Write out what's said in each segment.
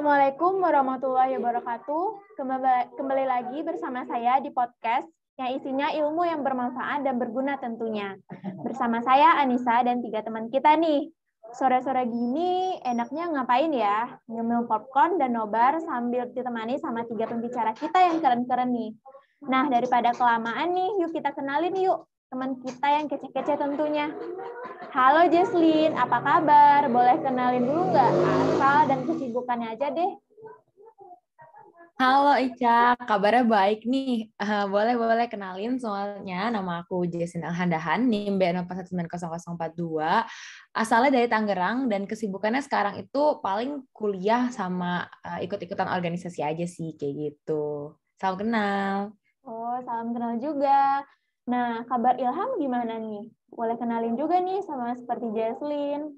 Assalamualaikum warahmatullahi wabarakatuh. Kembali, lagi bersama saya di podcast yang isinya ilmu yang bermanfaat dan berguna tentunya. Bersama saya Anissa dan tiga teman kita nih. Sore-sore gini enaknya ngapain ya? Ngemil popcorn dan nobar sambil ditemani sama tiga pembicara kita yang keren-keren nih. Nah, daripada kelamaan nih, yuk kita kenalin yuk teman kita yang kece-kece tentunya. Halo Jesslyn, apa kabar? Boleh kenalin dulu nggak asal dan kesibukannya aja deh. Halo Ica, kabarnya baik nih. Boleh-boleh uh, kenalin soalnya nama aku Jesslyn Elhandahan, NIM b dua. Asalnya dari Tangerang dan kesibukannya sekarang itu paling kuliah sama uh, ikut-ikutan organisasi aja sih kayak gitu. Salam kenal. Oh, salam kenal juga. Nah, kabar Ilham gimana nih? Boleh kenalin juga nih sama seperti Jaslin.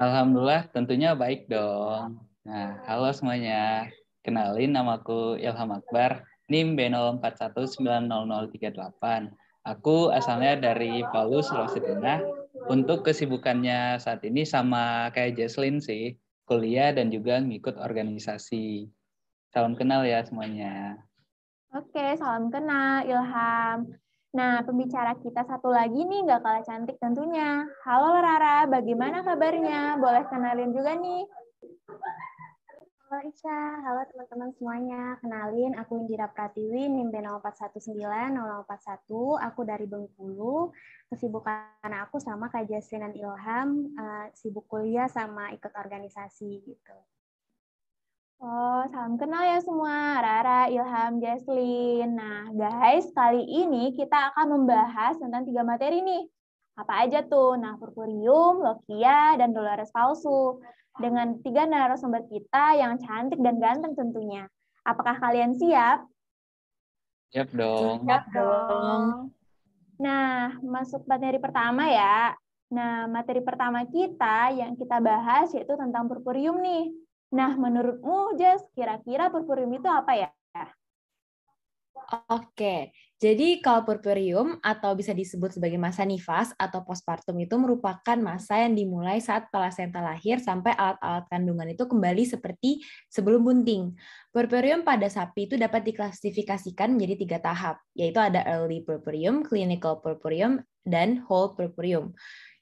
Alhamdulillah, tentunya baik dong. Nah, halo semuanya. Kenalin namaku Ilham Akbar, NIM B041900038. Aku asalnya dari Palu, Sulawesi Tengah. Untuk kesibukannya saat ini sama kayak Jaslin sih, kuliah dan juga ngikut organisasi. Salam kenal ya semuanya. Oke, salam kenal, Ilham. Nah, pembicara kita satu lagi nih nggak kalah cantik tentunya. Halo Rara, bagaimana kabarnya? Boleh kenalin juga nih. Halo Isya, halo teman-teman semuanya. Kenalin, aku Indira Pratiwi, NIM 0419 0041 Aku dari Bengkulu. Kesibukan aku sama Kak Jaslin dan Ilham, uh, sibuk kuliah sama ikut organisasi gitu. Oh, salam kenal ya semua. Rara, Ilham, Jaslin. Nah, guys, kali ini kita akan membahas tentang tiga materi nih. Apa aja tuh? Nah, purpurium, lokia, dan dolores palsu. Dengan tiga narasumber kita yang cantik dan ganteng tentunya. Apakah kalian siap? Siap dong. Siap dong. Nah, masuk materi pertama ya. Nah, materi pertama kita yang kita bahas yaitu tentang purpurium nih. Nah, menurutmu, Jess, kira-kira purpurium itu apa ya? Oke, jadi kalau purpurium atau bisa disebut sebagai masa nifas atau postpartum itu merupakan masa yang dimulai saat plasenta lahir sampai alat-alat kandungan itu kembali seperti sebelum bunting. Purpurium pada sapi itu dapat diklasifikasikan menjadi tiga tahap, yaitu ada early purpurium, clinical purpurium, dan whole purpurium.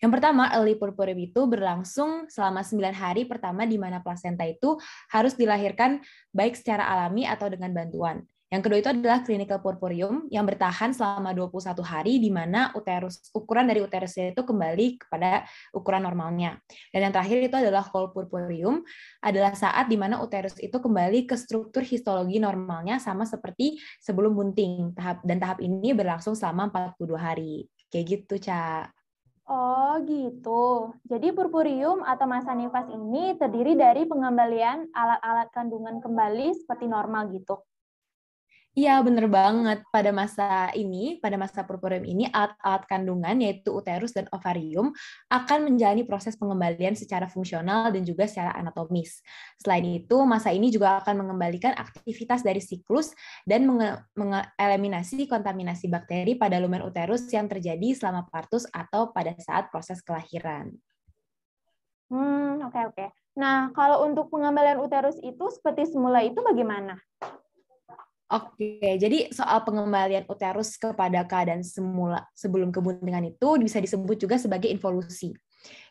Yang pertama, early purpurium itu berlangsung selama 9 hari pertama di mana plasenta itu harus dilahirkan baik secara alami atau dengan bantuan. Yang kedua itu adalah clinical purpurium yang bertahan selama 21 hari di mana uterus ukuran dari uterusnya itu kembali kepada ukuran normalnya. Dan yang terakhir itu adalah whole purpurium adalah saat di mana uterus itu kembali ke struktur histologi normalnya sama seperti sebelum bunting. Tahap dan tahap ini berlangsung selama 42 hari. Kayak gitu, Ca. Oh gitu. Jadi purpurium atau masa nifas ini terdiri dari pengembalian alat-alat kandungan kembali seperti normal gitu. Iya, bener banget. Pada masa ini, pada masa purpurium ini, alat-alat kandungan yaitu uterus dan ovarium akan menjalani proses pengembalian secara fungsional dan juga secara anatomis. Selain itu, masa ini juga akan mengembalikan aktivitas dari siklus dan mengeliminasi kontaminasi bakteri pada lumen uterus yang terjadi selama partus atau pada saat proses kelahiran. Hmm, oke okay, oke. Okay. Nah, kalau untuk pengembalian uterus itu seperti semula itu bagaimana? Oke, jadi soal pengembalian uterus kepada keadaan semula sebelum kebuntingan itu bisa disebut juga sebagai involusi.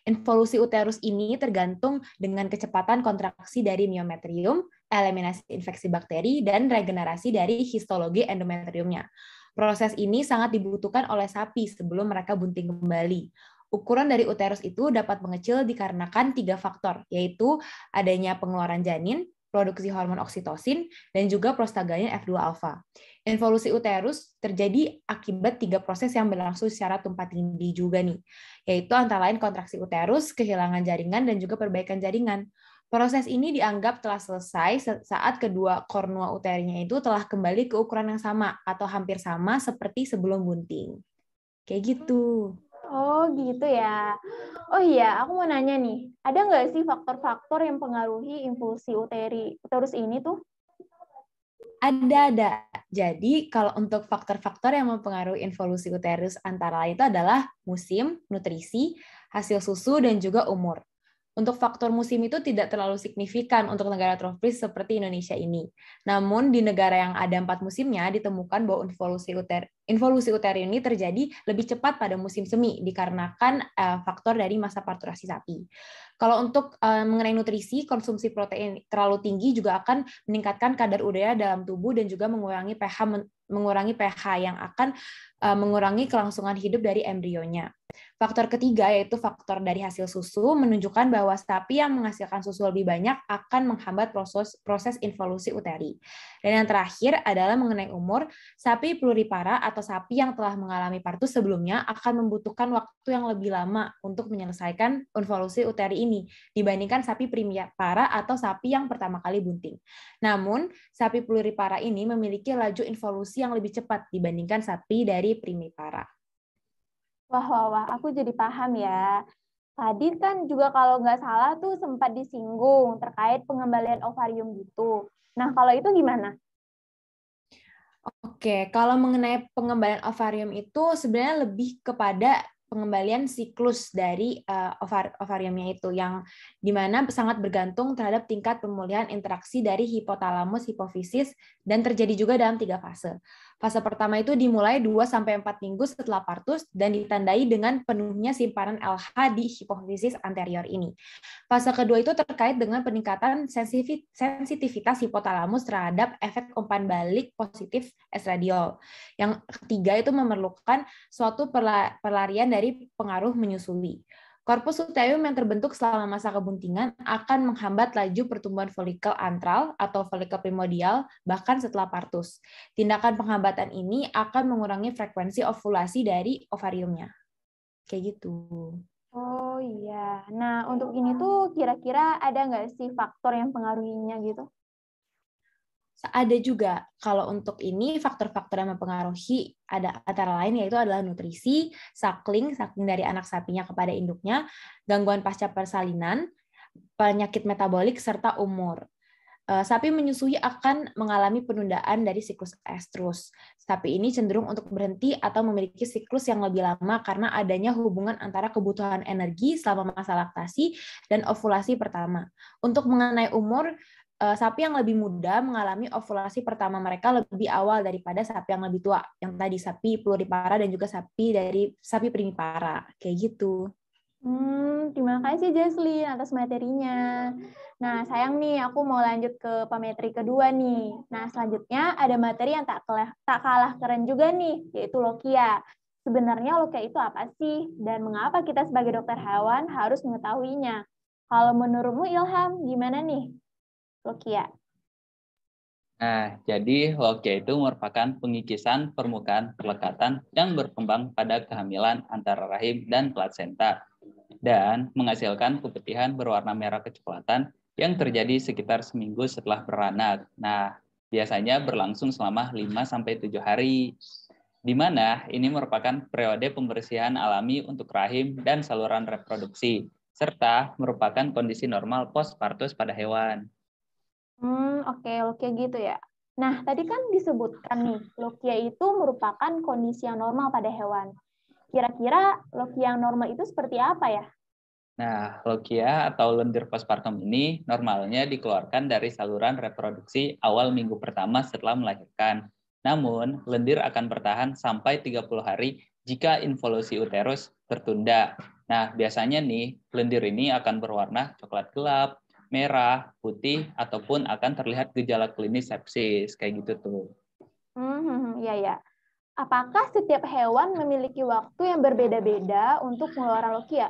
Involusi uterus ini tergantung dengan kecepatan kontraksi dari miometrium, eliminasi infeksi bakteri, dan regenerasi dari histologi endometriumnya. Proses ini sangat dibutuhkan oleh sapi sebelum mereka bunting kembali. Ukuran dari uterus itu dapat mengecil dikarenakan tiga faktor, yaitu adanya pengeluaran janin, produksi hormon oksitosin, dan juga prostaglandin F2 alfa. Involusi uterus terjadi akibat tiga proses yang berlangsung secara tumpah tindih juga nih, yaitu antara lain kontraksi uterus, kehilangan jaringan, dan juga perbaikan jaringan. Proses ini dianggap telah selesai saat kedua kornua uterinya itu telah kembali ke ukuran yang sama atau hampir sama seperti sebelum bunting. Kayak gitu gitu ya. Oh iya, aku mau nanya nih, ada nggak sih faktor-faktor yang pengaruhi infusi uteri uterus ini tuh? Ada, ada. Jadi kalau untuk faktor-faktor yang mempengaruhi involusi uterus antara lain itu adalah musim, nutrisi, hasil susu, dan juga umur. Untuk faktor musim itu tidak terlalu signifikan untuk negara tropis seperti Indonesia ini. Namun di negara yang ada empat musimnya ditemukan bahwa involusi uter involusi uterin ini terjadi lebih cepat pada musim semi dikarenakan uh, faktor dari masa parturasi sapi. Kalau untuk uh, mengenai nutrisi, konsumsi protein terlalu tinggi juga akan meningkatkan kadar urea dalam tubuh dan juga mengurangi pH mengurangi pH yang akan uh, mengurangi kelangsungan hidup dari embrionya. Faktor ketiga yaitu faktor dari hasil susu menunjukkan bahwa sapi yang menghasilkan susu lebih banyak akan menghambat proses proses involusi uteri. Dan yang terakhir adalah mengenai umur, sapi pluripara atau sapi yang telah mengalami partus sebelumnya akan membutuhkan waktu yang lebih lama untuk menyelesaikan involusi uteri ini dibandingkan sapi primipara atau sapi yang pertama kali bunting. Namun, sapi pluripara ini memiliki laju involusi yang lebih cepat dibandingkan sapi dari primipara. Wah, wah, wah, aku jadi paham ya. Tadi kan juga kalau nggak salah tuh sempat disinggung terkait pengembalian ovarium gitu. Nah, kalau itu gimana? Oke, kalau mengenai pengembalian ovarium itu sebenarnya lebih kepada pengembalian siklus dari uh, ovar ovariumnya itu yang dimana sangat bergantung terhadap tingkat pemulihan interaksi dari hipotalamus hipofisis dan terjadi juga dalam tiga fase. Fase pertama itu dimulai 2-4 minggu setelah partus dan ditandai dengan penuhnya simpanan LH di hipofisis anterior ini. Fase kedua itu terkait dengan peningkatan sensitivitas hipotalamus terhadap efek umpan balik positif estradiol. Yang ketiga itu memerlukan suatu perlarian dari pengaruh menyusui. Korpus luteum yang terbentuk selama masa kebuntingan akan menghambat laju pertumbuhan folikel antral atau folikel primordial bahkan setelah partus. Tindakan penghambatan ini akan mengurangi frekuensi ovulasi dari ovariumnya. Kayak gitu. Oh iya. Nah untuk ini tuh kira-kira ada nggak sih faktor yang pengaruhinya gitu? ada juga kalau untuk ini faktor-faktor yang mempengaruhi ada antara lain yaitu adalah nutrisi, sakling, sakling dari anak sapinya kepada induknya, gangguan pasca persalinan, penyakit metabolik serta umur. Eh, sapi menyusui akan mengalami penundaan dari siklus estrus. Sapi ini cenderung untuk berhenti atau memiliki siklus yang lebih lama karena adanya hubungan antara kebutuhan energi selama masa laktasi dan ovulasi pertama. Untuk mengenai umur, uh, sapi yang lebih muda mengalami ovulasi pertama mereka lebih awal daripada sapi yang lebih tua, yang tadi sapi pluripara dan juga sapi dari sapi primipara, kayak gitu. Hmm, terima kasih Jesslyn atas materinya. Nah, sayang nih aku mau lanjut ke pemetri kedua nih. Nah, selanjutnya ada materi yang tak kalah, tak kalah keren juga nih, yaitu lokia. Sebenarnya lokia itu apa sih? Dan mengapa kita sebagai dokter hewan harus mengetahuinya? Kalau menurutmu Ilham, gimana nih? Lokia. Nah, jadi lokia itu merupakan pengikisan permukaan pelekatan yang berkembang pada kehamilan antara rahim dan plasenta dan menghasilkan keputihan berwarna merah kecoklatan yang terjadi sekitar seminggu setelah beranak. Nah, biasanya berlangsung selama 5-7 hari. Di mana ini merupakan periode pembersihan alami untuk rahim dan saluran reproduksi, serta merupakan kondisi normal postpartus pada hewan. Hmm, oke, okay, lokia gitu ya. Nah, tadi kan disebutkan nih, lokia itu merupakan kondisi yang normal pada hewan. Kira-kira lokia yang normal itu seperti apa ya? Nah, lokia atau lendir postpartum ini normalnya dikeluarkan dari saluran reproduksi awal minggu pertama setelah melahirkan. Namun, lendir akan bertahan sampai 30 hari jika involusi uterus tertunda. Nah, biasanya nih, lendir ini akan berwarna coklat gelap, merah, putih, ataupun akan terlihat gejala klinis sepsis kayak gitu tuh. Hmm, ya ya. Apakah setiap hewan memiliki waktu yang berbeda-beda untuk mengeluarkan lokia? Ya?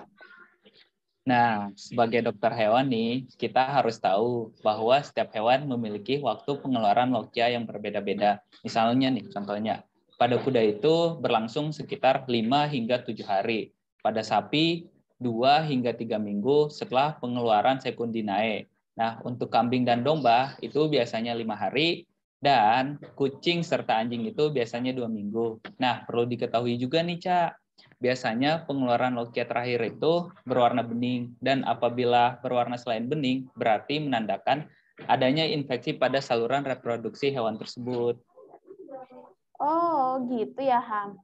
Nah, sebagai dokter hewan nih, kita harus tahu bahwa setiap hewan memiliki waktu pengeluaran lokia yang berbeda-beda. Misalnya nih, contohnya, pada kuda itu berlangsung sekitar 5 hingga 7 hari. Pada sapi 2 hingga 3 minggu setelah pengeluaran sekundinae. Nah, untuk kambing dan domba itu biasanya lima hari dan kucing serta anjing itu biasanya dua minggu. Nah, perlu diketahui juga nih, Cak. Biasanya pengeluaran lokia terakhir itu berwarna bening dan apabila berwarna selain bening berarti menandakan adanya infeksi pada saluran reproduksi hewan tersebut. Oh, gitu ya, Ham.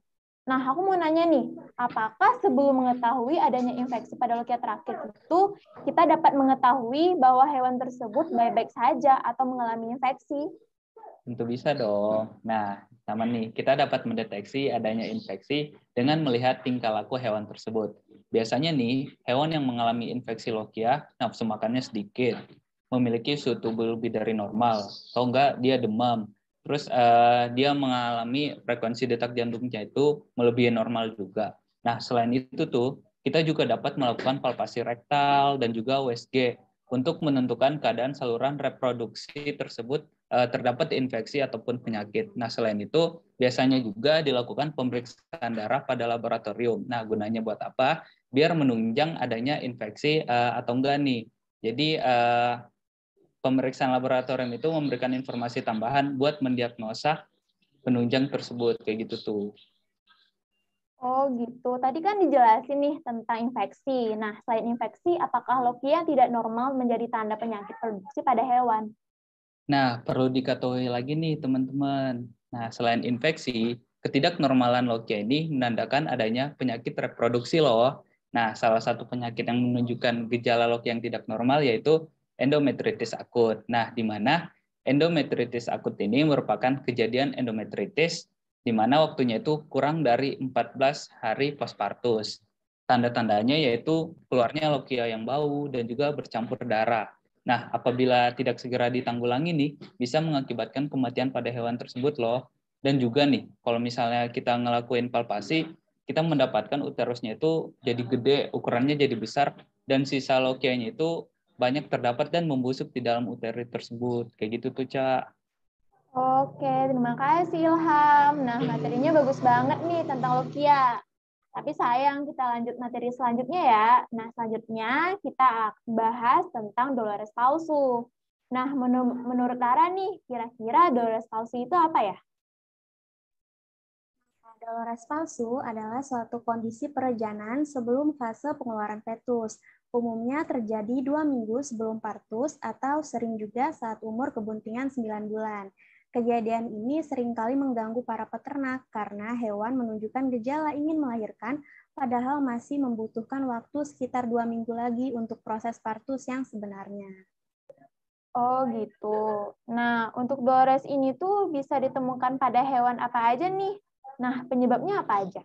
Nah, aku mau nanya nih, apakah sebelum mengetahui adanya infeksi pada lokia terakhir itu, kita dapat mengetahui bahwa hewan tersebut baik-baik saja atau mengalami infeksi? Tentu bisa dong. Nah, sama nih, kita dapat mendeteksi adanya infeksi dengan melihat tingkah laku hewan tersebut. Biasanya nih, hewan yang mengalami infeksi lokia, nafsu makannya sedikit, memiliki suhu tubuh lebih dari normal, atau enggak dia demam, terus uh, dia mengalami frekuensi detak jantungnya itu melebihi normal juga. Nah, selain itu tuh kita juga dapat melakukan palpasi rektal dan juga USG untuk menentukan keadaan saluran reproduksi tersebut uh, terdapat infeksi ataupun penyakit. Nah, selain itu biasanya juga dilakukan pemeriksaan darah pada laboratorium. Nah, gunanya buat apa? Biar menunjang adanya infeksi uh, atau enggak nih. Jadi uh, pemeriksaan laboratorium itu memberikan informasi tambahan buat mendiagnosa penunjang tersebut kayak gitu tuh. Oh gitu. Tadi kan dijelasin nih tentang infeksi. Nah, selain infeksi, apakah lokia tidak normal menjadi tanda penyakit produksi pada hewan? Nah, perlu diketahui lagi nih teman-teman. Nah, selain infeksi, ketidaknormalan lokia ini menandakan adanya penyakit reproduksi loh. Nah, salah satu penyakit yang menunjukkan gejala lokia yang tidak normal yaitu endometritis akut. Nah, di mana endometritis akut ini merupakan kejadian endometritis di mana waktunya itu kurang dari 14 hari postpartus. Tanda-tandanya yaitu keluarnya lokia yang bau dan juga bercampur darah. Nah, apabila tidak segera ditanggulangi nih, bisa mengakibatkan kematian pada hewan tersebut loh. Dan juga nih, kalau misalnya kita ngelakuin palpasi, kita mendapatkan uterusnya itu jadi gede, ukurannya jadi besar, dan sisa lokianya itu banyak terdapat dan membusuk di dalam uteri tersebut. Kayak gitu tuh, cak Oke, terima kasih Ilham. Nah, materinya bagus banget nih tentang lokia Tapi sayang kita lanjut materi selanjutnya ya. Nah, selanjutnya kita bahas tentang Dolores palsu. Nah, menur menurut Tara nih, kira-kira Dolores palsu itu apa ya? Nah, Dolores palsu adalah suatu kondisi perejanan sebelum fase pengeluaran fetus umumnya terjadi dua minggu sebelum partus atau sering juga saat umur kebuntingan 9 bulan. Kejadian ini seringkali mengganggu para peternak karena hewan menunjukkan gejala ingin melahirkan padahal masih membutuhkan waktu sekitar dua minggu lagi untuk proses partus yang sebenarnya. Oh gitu. Nah, untuk dores ini tuh bisa ditemukan pada hewan apa aja nih? Nah, penyebabnya apa aja?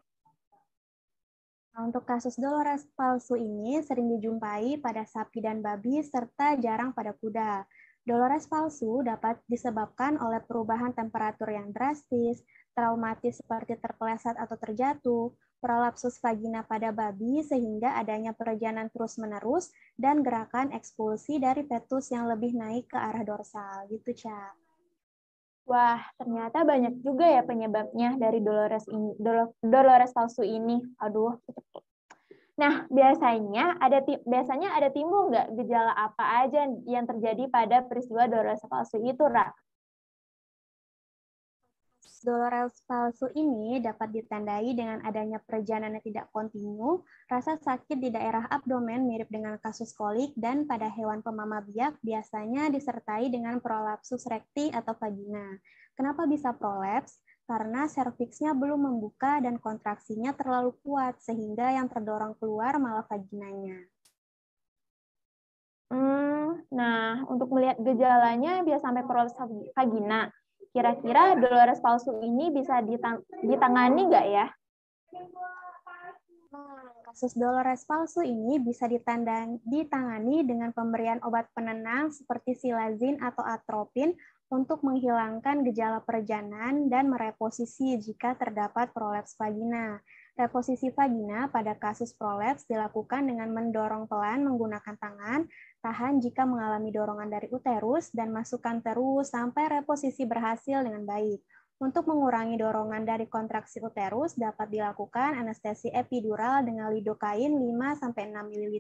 Nah, untuk kasus Dolores palsu ini sering dijumpai pada sapi dan babi serta jarang pada kuda. Dolores palsu dapat disebabkan oleh perubahan temperatur yang drastis, traumatis seperti terpeleset atau terjatuh, prolapsus vagina pada babi sehingga adanya perjalanan terus-menerus, dan gerakan ekspulsi dari petus yang lebih naik ke arah dorsal. Gitu, Cak. Wah, ternyata banyak juga ya penyebabnya dari Dolores ini, Dolores palsu ini. Aduh. Nah, biasanya ada biasanya ada timbul nggak gejala apa aja yang terjadi pada peristiwa Dolores palsu itu, Rak? Dolores palsu ini dapat ditandai dengan adanya perjalanan yang tidak kontinu, rasa sakit di daerah abdomen mirip dengan kasus kolik, dan pada hewan pemama biak biasanya disertai dengan prolapsus rekti atau vagina. Kenapa bisa prolaps? Karena serviksnya belum membuka dan kontraksinya terlalu kuat, sehingga yang terdorong keluar malah vaginanya. Hmm, nah, untuk melihat gejalanya biasa sampai prolaps vagina. Kira-kira Dolores palsu ini bisa ditang ditangani nggak ya? Hmm, kasus Dolores palsu ini bisa ditandang, ditangani dengan pemberian obat penenang seperti silazin atau atropin untuk menghilangkan gejala perjanan dan mereposisi jika terdapat prolaps vagina. Reposisi vagina pada kasus prolaps dilakukan dengan mendorong pelan menggunakan tangan Tahan jika mengalami dorongan dari uterus dan masukkan terus sampai reposisi berhasil dengan baik. Untuk mengurangi dorongan dari kontraksi uterus dapat dilakukan anestesi epidural dengan lidokain 5 sampai 6 ml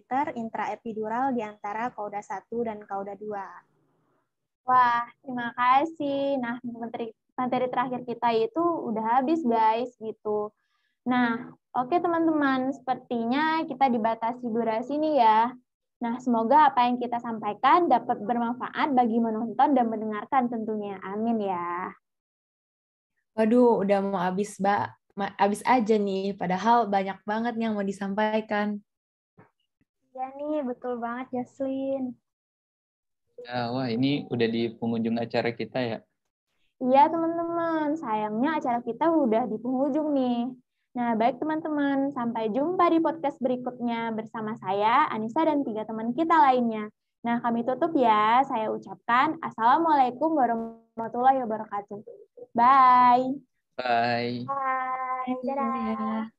intraepidural di antara kauda 1 dan kauda 2. Wah, terima kasih. Nah, materi, materi terakhir kita itu udah habis, guys, gitu. Nah, oke okay, teman-teman, sepertinya kita dibatasi durasi nih ya. Nah, semoga apa yang kita sampaikan dapat bermanfaat bagi menonton dan mendengarkan tentunya. Amin ya. Waduh, udah mau habis, Mbak. Habis aja nih, padahal banyak banget yang mau disampaikan. Iya nih, betul banget, Jaslin. Ya, wah, ini udah di pengunjung acara kita ya? Iya, teman-teman. Sayangnya acara kita udah di penghujung nih. Nah, baik teman-teman, sampai jumpa di podcast berikutnya bersama saya, Anissa, dan tiga teman kita lainnya. Nah, kami tutup ya. Saya ucapkan Assalamualaikum warahmatullahi wabarakatuh. Bye. Bye. Bye. Dadah.